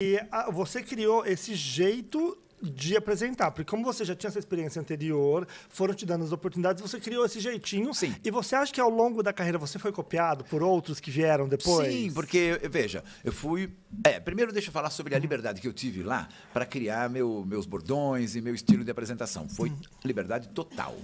E a, ah, você criou esse jeito de apresentar, porque como você já tinha essa experiência anterior, foram te dando as oportunidades, você criou esse jeitinho. Sim. E você acha que ao longo da carreira você foi copiado por outros que vieram depois? Sim, porque veja, eu fui. É, primeiro deixa eu falar sobre a uhum. liberdade que eu tive lá para criar meu, meus bordões e meu estilo de apresentação. Foi uhum. liberdade total.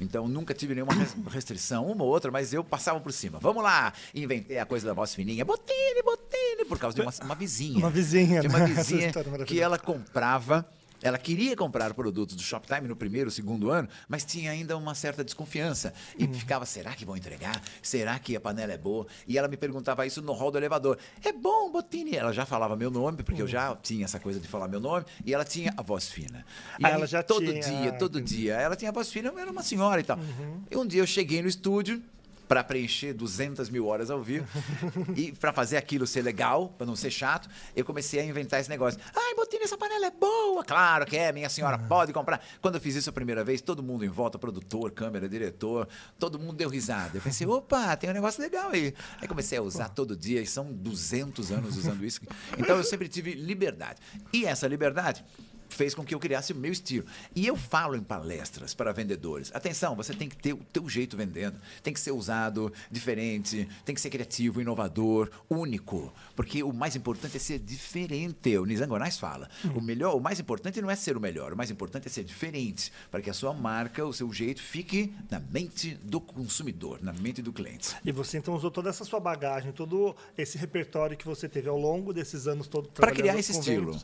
Então nunca tive nenhuma restrição, uma ou outra, mas eu passava por cima. Vamos lá, inventei a coisa da voz fininha, botine, botine é por causa de uma, uma vizinha. Uma vizinha, Tinha uma né? vizinha que ela comprava. Ela queria comprar produtos do Shoptime no primeiro, segundo ano, mas tinha ainda uma certa desconfiança. E hum. ficava, será que vão entregar? Será que a panela é boa? E ela me perguntava isso no hall do elevador. É bom, Botini? Ela já falava meu nome, porque eu hum. já tinha essa coisa de falar meu nome, e ela tinha a voz fina. E ah, ela já todo tinha... dia, todo dia. Ela tinha a voz fina, eu era uma senhora e tal. Uhum. E um dia eu cheguei no estúdio, para preencher 200 mil horas ao vivo. e para fazer aquilo ser legal, para não ser chato, eu comecei a inventar esse negócio. Ai, botinha essa panela é boa! Claro que é, minha senhora, uhum. pode comprar. Quando eu fiz isso a primeira vez, todo mundo em volta, produtor, câmera, diretor, todo mundo deu risada. Eu pensei, opa, tem um negócio legal aí. Aí comecei a usar Pô. todo dia, e são 200 anos usando isso. Então eu sempre tive liberdade. E essa liberdade fez com que eu criasse o meu estilo. E eu falo em palestras para vendedores. Atenção, você tem que ter o teu jeito vendendo. Tem que ser usado, diferente, tem que ser criativo, inovador, único. Porque o mais importante é ser diferente. O Nizam fala. Hum. O melhor, o mais importante não é ser o melhor, o mais importante é ser diferente, para que a sua marca, o seu jeito fique na mente do consumidor, na mente do cliente. E você então usou toda essa sua bagagem, todo esse repertório que você teve ao longo desses anos todo para criar esse estilo.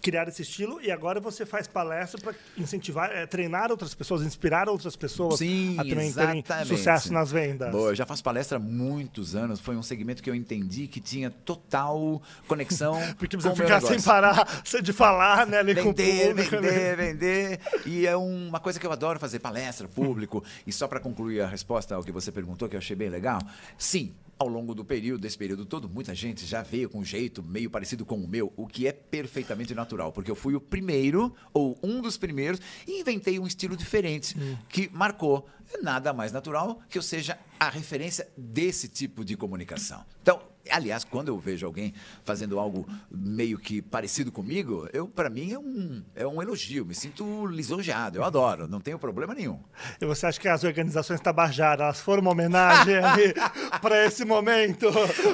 criar esse estilo e agora agora você faz palestra para incentivar, é, treinar outras pessoas, inspirar outras pessoas Sim, a também exatamente. terem sucesso nas vendas. Boa, eu já faço palestra há muitos anos, foi um segmento que eu entendi que tinha total conexão. Porque precisava ficar sem parar de falar, né? Ali vender, público, vender, né? vender. E é uma coisa que eu adoro fazer, palestra, público. e só para concluir a resposta ao que você perguntou, que eu achei bem legal, sim, ao longo do período, desse período todo, muita gente já veio com um jeito meio parecido com o meu, o que é perfeitamente natural, porque eu fui o primeiro, ou um dos primeiros, e inventei um estilo diferente hum. que marcou. É nada mais natural que eu seja a referência desse tipo de comunicação. Então, Aliás, quando eu vejo alguém fazendo algo meio que parecido comigo, eu para mim é um, é um elogio, me sinto lisonjeado, eu adoro, não tenho problema nenhum. E você acha que as organizações Tabajara, elas foram uma homenagem para esse momento?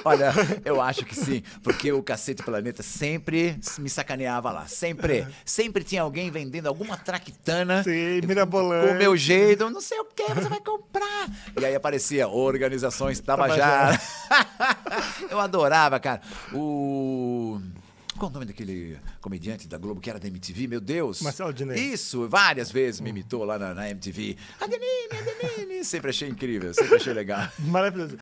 Olha, eu acho que sim, porque o Cacete Planeta sempre me sacaneava lá, sempre. Sempre tinha alguém vendendo alguma traquitana. Sim, mirabolante. O meu jeito, não sei o que, você vai comprar. E aí aparecia organizações Tabajara. Eu adorava, cara. O. Qual o nome daquele comediante da Globo que era da MTV? Meu Deus! Marcelo Diné. Isso, várias vezes me imitou lá na, na MTV. Adenine, Adenine! Sempre achei incrível, sempre achei legal. Maravilhoso.